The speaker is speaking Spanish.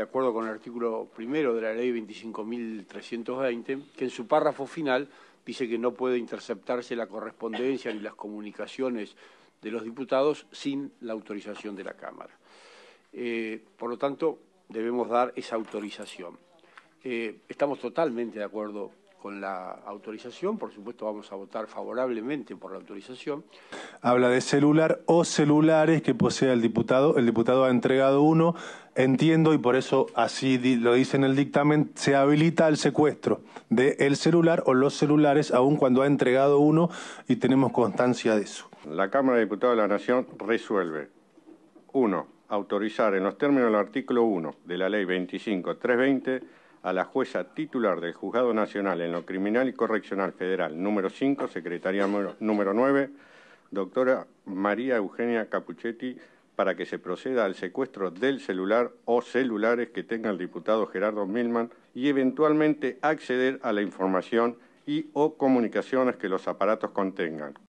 de acuerdo con el artículo primero de la ley 25.320, que en su párrafo final dice que no puede interceptarse la correspondencia ni las comunicaciones de los diputados sin la autorización de la Cámara. Eh, por lo tanto, debemos dar esa autorización. Eh, estamos totalmente de acuerdo con la autorización, por supuesto vamos a votar favorablemente por la autorización. Habla de celular o celulares que posea el diputado, el diputado ha entregado uno, entiendo y por eso así lo dice en el dictamen, se habilita el secuestro del celular o los celulares aun cuando ha entregado uno y tenemos constancia de eso. La Cámara de Diputados de la Nación resuelve. uno, Autorizar en los términos del artículo 1 de la Ley 25.320 a la jueza titular del Juzgado Nacional en lo Criminal y Correccional Federal número 5, secretaría número 9, doctora María Eugenia Capuchetti, para que se proceda al secuestro del celular o celulares que tenga el diputado Gerardo Milman y eventualmente acceder a la información y o comunicaciones que los aparatos contengan.